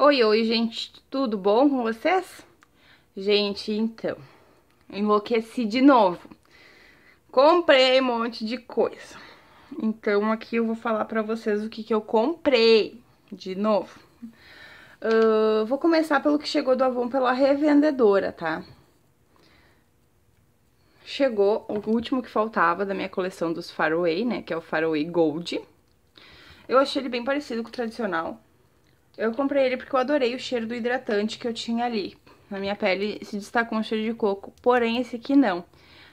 Oi, oi, gente, tudo bom com vocês? Gente, então, enlouqueci de novo. Comprei um monte de coisa. Então, aqui eu vou falar pra vocês o que, que eu comprei de novo. Uh, vou começar pelo que chegou do Avon pela revendedora, tá? Chegou o último que faltava da minha coleção dos Faraway, né? Que é o Faraway Gold. Eu achei ele bem parecido com o tradicional, eu comprei ele porque eu adorei o cheiro do hidratante que eu tinha ali. Na minha pele se destacou um cheiro de coco, porém esse aqui não.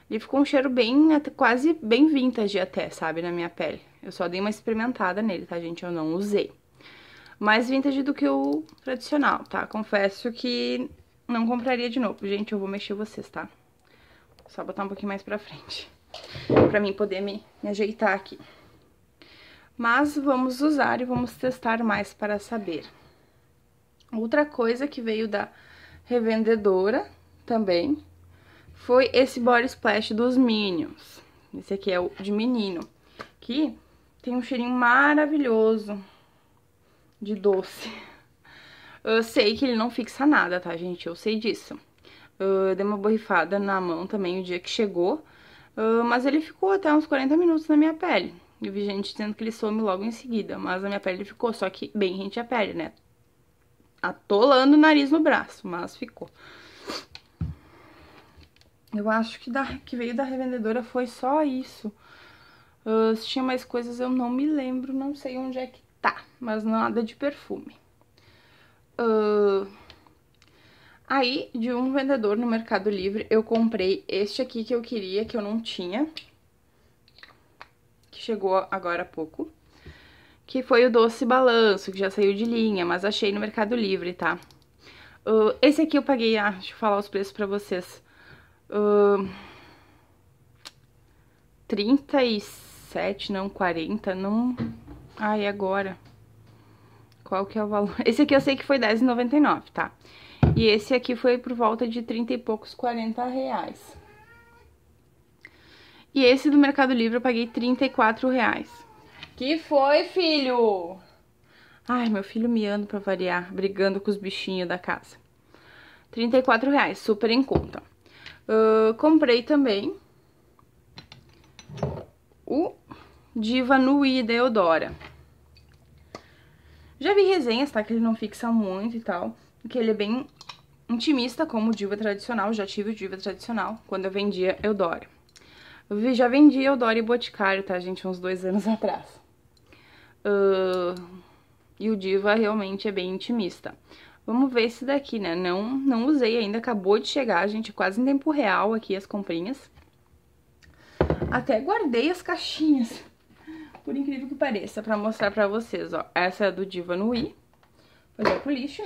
Ele ficou um cheiro bem, quase bem vintage até, sabe, na minha pele. Eu só dei uma experimentada nele, tá, gente? Eu não usei. Mais vintage do que o tradicional, tá? Confesso que não compraria de novo. Gente, eu vou mexer vocês, tá? Só botar um pouquinho mais pra frente. Pra mim poder me, me ajeitar aqui mas vamos usar e vamos testar mais para saber. Outra coisa que veio da revendedora também foi esse body splash dos Minions. Esse aqui é o de menino, que tem um cheirinho maravilhoso de doce. Eu sei que ele não fixa nada, tá, gente? Eu sei disso. Eu dei uma borrifada na mão também o dia que chegou, ah, mas ele ficou até uns 40 minutos na minha pele. Eu vi gente dizendo que ele some logo em seguida, mas a minha pele ficou, só que bem rente a pele, né? Atolando o nariz no braço, mas ficou. Eu acho que da, que veio da revendedora foi só isso. Uh, se tinha mais coisas eu não me lembro, não sei onde é que tá, mas nada de perfume. Uh, aí, de um vendedor no Mercado Livre, eu comprei este aqui que eu queria, que eu não tinha que chegou agora há pouco, que foi o doce balanço, que já saiu de linha, mas achei no Mercado Livre, tá? Uh, esse aqui eu paguei, ah, deixa eu falar os preços pra vocês. Uh, 37, não, 40, não... Ai, ah, agora? Qual que é o valor? Esse aqui eu sei que foi 10,99, tá? E esse aqui foi por volta de 30 e poucos, 40 reais. E esse do Mercado Livre eu paguei 34 reais. Que foi, filho? Ai, meu filho miando pra variar, brigando com os bichinhos da casa. 34 reais, super em conta. Uh, comprei também o Diva Nui da Eudora. Já vi resenhas, tá? Que ele não fixa muito e tal. Que ele é bem intimista como o Diva tradicional. Já tive o Diva tradicional quando eu vendia Eudora. Eu já vendi o e Boticário, tá, gente? Uns dois anos atrás. Uh, e o Diva realmente é bem intimista. Vamos ver esse daqui, né? Não, não usei ainda, acabou de chegar, gente, quase em tempo real aqui as comprinhas. Até guardei as caixinhas, por incrível que pareça, pra mostrar pra vocês, ó. Essa é do Diva Nui, fazer pro lixo.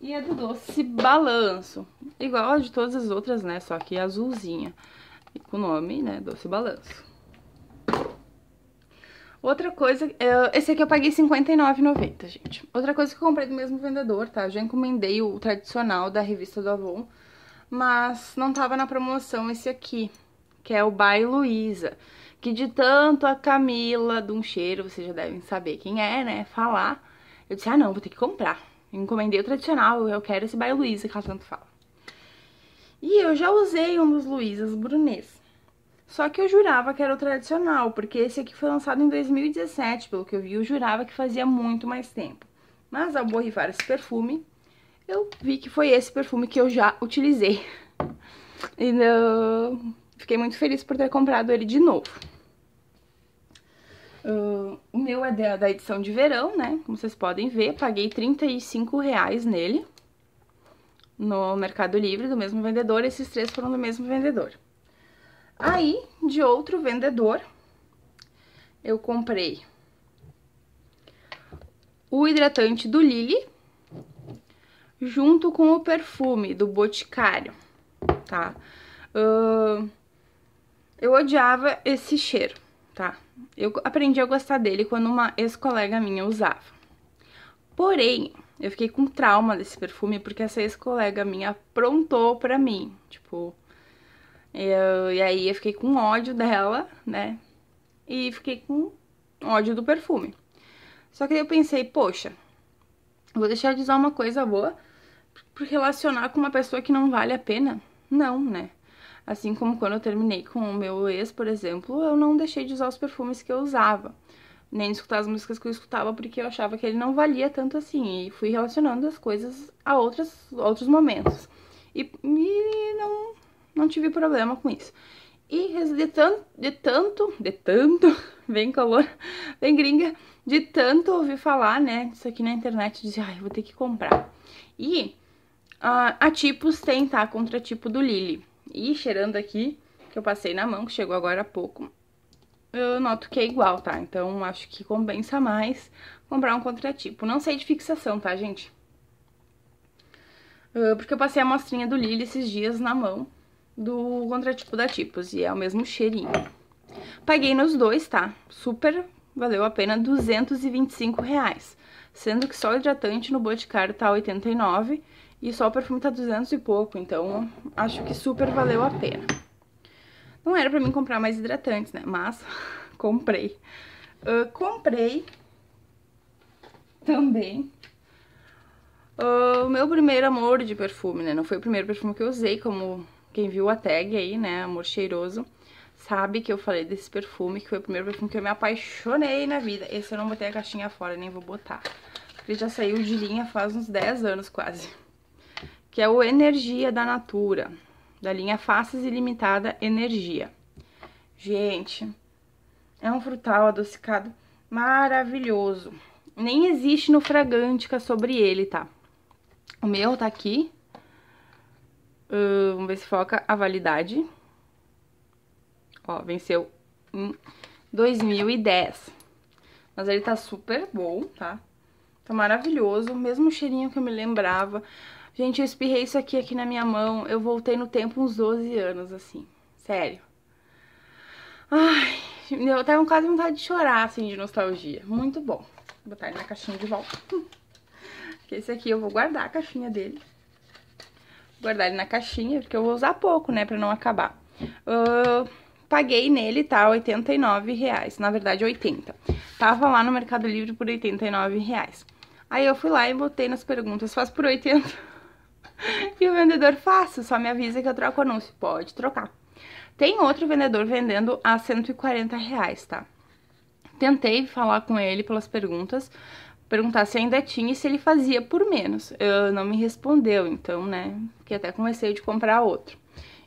E é do doce balanço, igual a de todas as outras, né? Só que azulzinha. E com o nome, né, Doce Balanço. Outra coisa, é, esse aqui eu paguei R$59,90, gente. Outra coisa que eu comprei do mesmo vendedor, tá? Eu já encomendei o tradicional da revista do Avon, mas não tava na promoção esse aqui, que é o By Luiza, que de tanto a Camila de um cheiro, vocês já devem saber quem é, né, falar, eu disse, ah não, vou ter que comprar. encomendei o tradicional, eu quero esse By Luiza que ela tanto fala. E eu já usei um dos Luizas Brunês. Só que eu jurava que era o tradicional, porque esse aqui foi lançado em 2017, pelo que eu vi, eu jurava que fazia muito mais tempo. Mas ao borrifar esse perfume, eu vi que foi esse perfume que eu já utilizei. E não... Ah, fiquei muito feliz por ter comprado ele de novo. Uh, o meu é da, edição de verão, né? Como vocês podem ver, paguei R$35,00 reais nele no Mercado Livre, do mesmo vendedor, esses três foram do mesmo vendedor. Aí, de outro vendedor, eu comprei o hidratante do Lili, junto com o perfume do Boticário, tá? Uh, eu odiava esse cheiro, tá? Eu aprendi a gostar dele quando uma ex-colega minha usava. Porém, eu fiquei com trauma desse perfume porque essa ex-colega minha aprontou pra mim. Tipo, eu, e aí eu fiquei com ódio dela, né? E fiquei com ódio do perfume. Só que aí eu pensei, poxa, vou deixar de usar uma coisa boa por relacionar com uma pessoa que não vale a pena? Não, né? Assim como quando eu terminei com o meu ex, por exemplo, eu não deixei de usar os perfumes que eu usava nem escutar as músicas que eu escutava porque eu achava que ele não valia tanto assim. E fui relacionando as coisas a outros outros momentos. E, e não, não tive problema com isso. E de tanto, de tanto, de tanto, vem calor, vem gringa, de tanto ouvir falar, né, isso aqui na internet, dizer, ai, vou ter que comprar. E uh, a tipos tem, tá, contra tipo do Lily. E cheirando aqui, que eu passei na mão, que chegou agora há pouco, eu noto que é igual, tá? Então acho que compensa mais comprar um contratipo. Não sei de fixação, tá, gente? Ah, porque eu passei a amostrinha do Lily esses dias na mão do contratipo da Tipos e é o mesmo cheirinho. Paguei nos dois, tá? Super valeu a pena, 225 reais. Sendo que só o hidratante no Boticário tá 89 e só o perfume tá 200 e pouco, então acho que super valeu a pena. Não era pra mim comprar mais hidratantes, né? Mas comprei. Uh, comprei também ah, o uh, meu primeiro amor de perfume, né? Não foi o primeiro perfume que eu usei, como quem viu a tag aí, né? Amor cheiroso. Sabe que eu falei desse perfume, que foi o primeiro perfume que eu me apaixonei na vida. Esse eu não botei a caixinha fora, nem vou botar. Porque já saiu de linha faz uns 10 anos quase. Que é o Energia da Natura da linha Faces Ilimitada Energia. Gente, é um frutal adocicado maravilhoso. Nem existe no Fragântica sobre ele, tá? O meu tá aqui. Uh, vamos ver se foca a validade. Ó, venceu em 2010. Mas ele tá super bom, tá? Tá maravilhoso, mesmo cheirinho que eu me lembrava. Gente, eu espirrei isso aqui aqui na minha mão, eu voltei no tempo uns 12 anos, assim, sério. Ai, eu tava quase vontade de chorar, assim, de nostalgia. Muito bom. Vou botar ele na caixinha de volta. Esse aqui eu vou guardar a caixinha dele. Vou guardar ele na caixinha, porque eu vou usar pouco, né, pra não acabar. Uh, paguei nele, tá, 89 reais, na verdade 80. Tava lá no Mercado Livre por 89 reais. Aí eu fui lá e botei nas perguntas, faz por 80? e o vendedor, faça, só me avisa que eu troco o anúncio. Pode trocar. Tem outro vendedor vendendo a 140 reais, tá? Tentei falar com ele pelas perguntas, perguntar se ainda tinha e se ele fazia por menos. Eu não me respondeu, então, né? Fiquei até com receio de comprar outro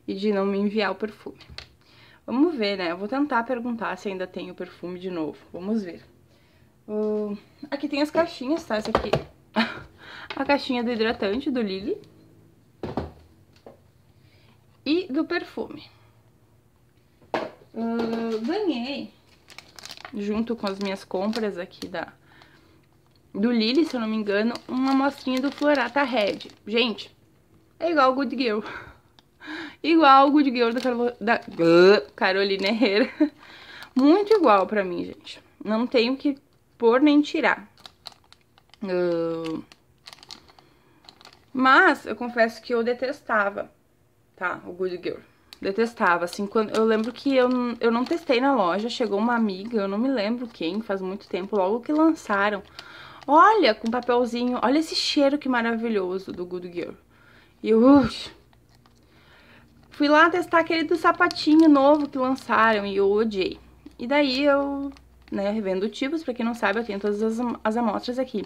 e de não me enviar o perfume. Vamos ver, né? Eu vou tentar perguntar se ainda tem o perfume de novo. Vamos ver. Uh, aqui tem as caixinhas, tá? Essa aqui a caixinha do hidratante do Lily. E do perfume. Uh, ganhei, junto com as minhas compras aqui da do Lily, se eu não me engano, uma amostrinha do Florata Red. Gente, é igual Good Girl. Igual o Good Girl da, Carol, da Carolina Herrera. Muito igual pra mim, gente. Não tenho que pôr nem tirar. mas eu confesso que eu detestava, tá? O Good Girl. Detestava, assim, quando eu lembro que eu, eu não testei na loja, chegou uma amiga, eu não me lembro quem, faz muito tempo, logo que lançaram. Olha, com papelzinho, olha esse cheiro que maravilhoso do Good Girl. E eu, uh, Fui lá testar aquele do sapatinho novo que lançaram e eu odiei. E daí eu, né, revendo tipos, pra quem não sabe, eu tenho todas as, as amostras aqui.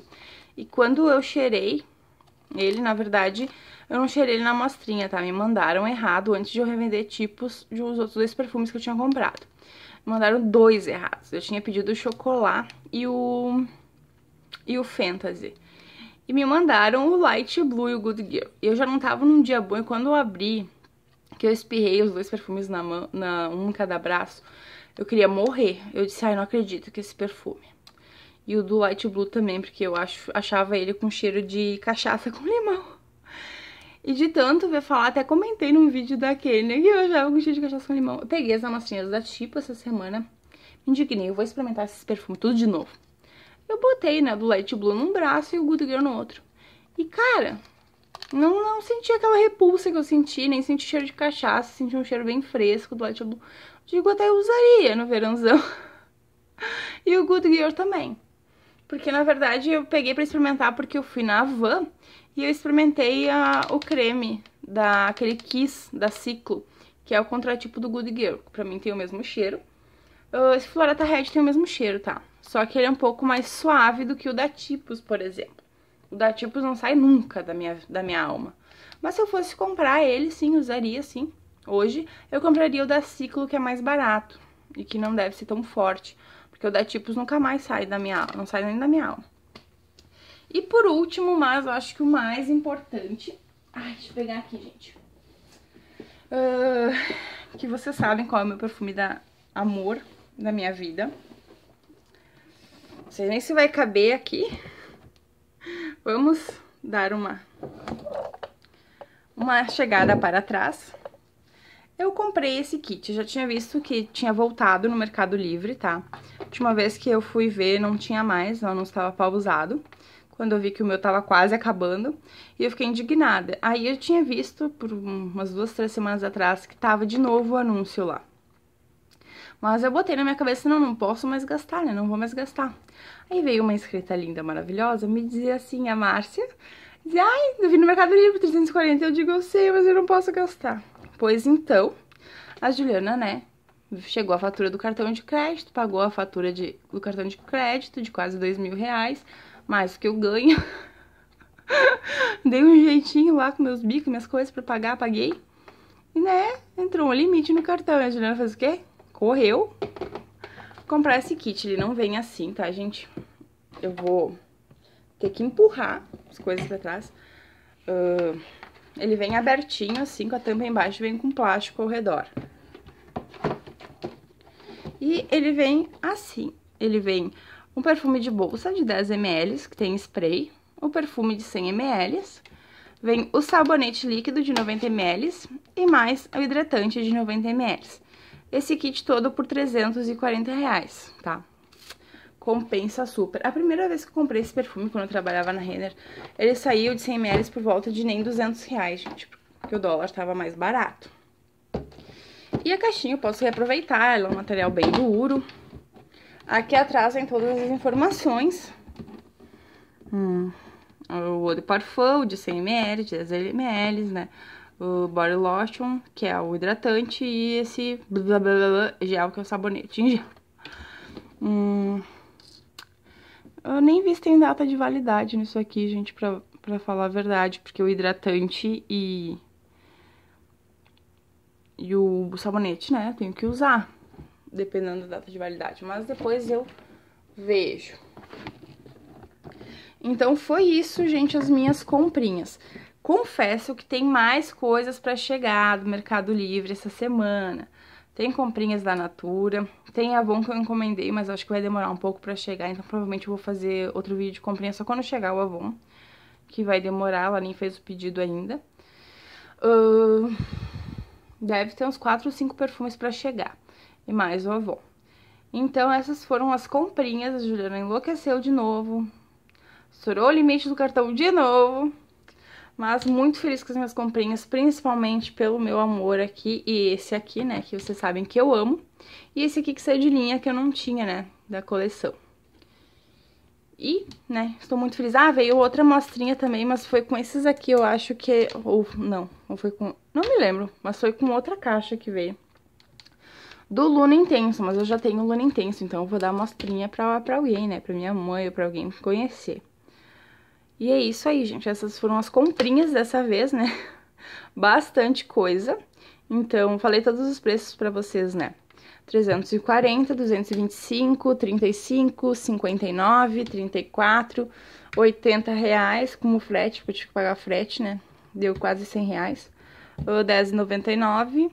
E quando eu cheirei ele, na verdade, eu não cheirei ele na amostrinha, tá? Me mandaram errado antes de eu revender tipos de os outros dois perfumes que eu tinha comprado. Me mandaram dois errados. Eu tinha pedido o chocolate e o e o Fantasy. E me mandaram o Light Blue e o Good Girl. e Eu já não tava num dia bom e quando eu abri, que eu espirrei os dois perfumes na mão, na, um em cada braço, eu queria morrer. Eu disse, ai, ah, não acredito que esse perfume. E o do Light Blue também, porque eu acho, achava ele com cheiro de cachaça com limão. E de tanto ver falar, até comentei num vídeo daquele, né, que eu achava com cheiro de cachaça com limão. Eu peguei as amostrinhas da Tipo essa semana, me indignei, eu vou experimentar esses perfumes tudo de novo. Eu botei, né, do Light Blue num braço e o Good Girl no outro. E, cara, não, não senti aquela repulsa que eu senti, nem senti cheiro de cachaça, senti um cheiro bem fresco do Light Blue. Digo, até eu usaria no verãozão. e o Good Gear também. Porque, na verdade, eu peguei pra experimentar porque eu fui na van e eu experimentei a, o creme da aquele Kiss da Ciclo, que é o contratipo do Good Girl. Pra mim tem o mesmo cheiro. Ah, esse Floreta Red tem o mesmo cheiro, tá? Só que ele é um pouco mais suave do que o da Tipos, por exemplo. O da Tipos não sai nunca da minha, da minha alma. Mas se eu fosse comprar ele, sim, usaria, sim. Hoje, eu compraria o da Ciclo, que é mais barato e que não deve ser tão forte. Porque o da Tipos nunca mais sai da minha alma, não sai nem da minha alma. E por último, mas acho que o mais importante... Ai, deixa eu pegar aqui, gente. Uh, que vocês sabem qual é o meu perfume da Amor, da minha vida. Não sei nem se vai caber aqui, Vamos dar uma, uma chegada para trás. Eu comprei esse kit, já tinha visto que tinha voltado no Mercado Livre, tá? Última vez que eu fui ver não tinha mais, não, estava estava pausado. Quando eu vi que o meu estava quase acabando, e eu fiquei indignada. Aí eu tinha visto por umas duas, três semanas atrás que estava de novo o anúncio lá. Mas eu botei na minha cabeça, não, não posso mais gastar, né? Não vou mais gastar. Aí veio uma inscrita linda, maravilhosa, me dizia assim, a Márcia, dizia, ai, eu vim no Mercado Livre 340, eu digo, eu sei, mas eu não posso gastar. Pois então, a Juliana, né, chegou a fatura do cartão de crédito, pagou a fatura de, do cartão de crédito de quase dois mil reais, mais o que eu ganho. Dei um jeitinho lá com meus bicos, minhas coisas para pagar, paguei. E né, entrou um limite no cartão. E a Juliana fez o quê? correu comprar esse kit. Ele não vem assim, tá, gente? Eu vou ter que empurrar as coisas pra trás. Uh, ele vem abertinho, assim, com a tampa embaixo, vem com plástico ao redor. E ele vem assim. Ele vem um perfume de bolsa de 10 ml, que tem spray, o perfume de 100 ml, vem o sabonete líquido de 90 ml e mais o hidratante de 90 ml esse kit todo por 340 reais, tá? Compensa super. A primeira vez que eu comprei esse perfume, quando eu trabalhava na Renner, ele saiu de 100ml por volta de nem 200 reais, gente, porque o dólar estava mais barato. E a caixinha eu posso reaproveitar, ela é um material bem duro. Aqui atrás vem todas as informações. Hum, o eau de parfum, de 100ml, de 10ml, né? o Body Lotion, que é o hidratante, e esse blá blá blá gel, que é o sabonete em gel. Hum, eu nem vi se tem data de validade nisso aqui, gente, pra, pra falar a verdade, porque o hidratante e, e o sabonete, né, eu tenho que usar, dependendo da data de validade, mas depois eu vejo. Então foi isso, gente, as minhas comprinhas. Confesso que tem mais coisas para chegar do Mercado Livre essa semana. Tem comprinhas da Natura, tem Avon que eu encomendei, mas acho que vai demorar um pouco para chegar, então provavelmente eu vou fazer outro vídeo de comprinha só quando chegar o Avon, que vai demorar, ela nem fez o pedido ainda. Uh, deve ter uns 4 ou 5 perfumes para chegar, e mais o Avon. Então essas foram as comprinhas, a Juliana enlouqueceu de novo, estourou o limite do cartão de novo... Mas muito feliz com as minhas comprinhas, principalmente pelo meu amor aqui e esse aqui, né, que vocês sabem que eu amo. E esse aqui que saiu de linha, que eu não tinha, né, da coleção. E, né, estou muito feliz. Ah, veio outra amostrinha também, mas foi com esses aqui, eu acho que... Ou não, ou foi com... Não me lembro, mas foi com outra caixa que veio. Do Luna Intenso, mas eu já tenho Luna Intenso, então eu vou dar uma amostrinha pra, pra alguém, né, pra minha mãe ou pra alguém conhecer. E é isso aí, gente. Essas foram as comprinhas dessa vez, né? Bastante coisa. Então, falei todos os preços para vocês, né? 340, 225, 35, 59, 34, 80 reais como frete, porque eu tive que pagar frete, né? Deu quase 100 reais. 10,99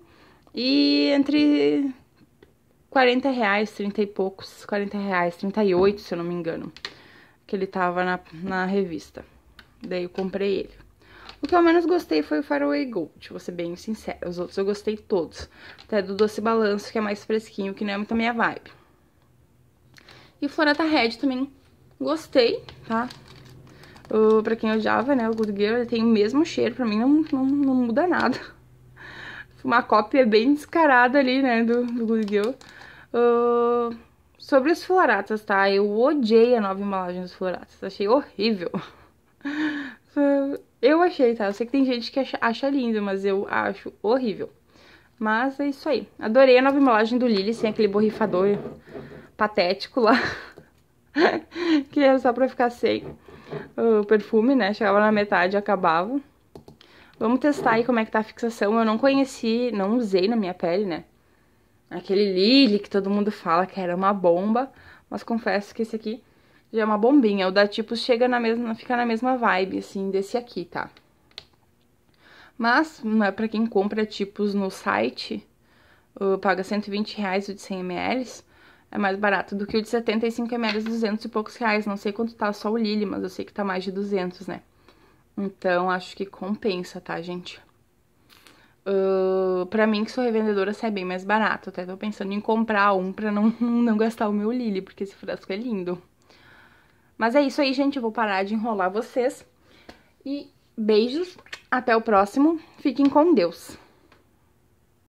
e entre 40 reais, 30 e poucos, 40 reais, 38, se eu não me engano que ele tava na, na revista. Daí eu comprei ele. O que eu menos gostei foi o Faraway Gold, vou ser bem sincera. Os outros eu gostei todos. Até do Doce Balanço, que é mais fresquinho, que não é muito a minha vibe. E o Florata Red também gostei, tá? Uh, pra quem odiava, né, o Good Girl tem o mesmo cheiro, pra mim não, não, não muda nada. Uma cópia bem descarada ali, né, do, do Good Girl. Uh, Sobre os floratas, tá? Eu odiei a nova embalagem dos floratas. Achei horrível. Eu achei, tá? Eu sei que tem gente que acha, acha lindo, mas eu acho horrível. Mas é isso aí. Adorei a nova embalagem do Lily, sem aquele borrifador patético lá. que era só pra ficar sem o perfume, né? Chegava na metade e acabava. Vamos testar aí como é que tá a fixação. Eu não conheci, não usei na minha pele, né? Aquele Lily que todo mundo fala que era uma bomba, mas confesso que esse aqui já é uma bombinha. O da Tipos chega na mesma, fica na mesma vibe, assim, desse aqui, tá? Mas, é pra quem compra Tipos no site, uh, paga 120 reais o de 100 ml, é mais barato do que o de 75 ml, 200 e poucos reais. Não sei quanto tá só o Lily, mas eu sei que tá mais de 200, né? Então, acho que compensa, tá, gente? Uh, ah, para mim, que sou revendedora, sai bem mais barato. Até tô pensando em comprar um pra não, não gastar o meu Lily, porque esse frasco é lindo. Mas é isso aí, gente. Eu vou parar de enrolar vocês. E beijos. Até o próximo. Fiquem com Deus.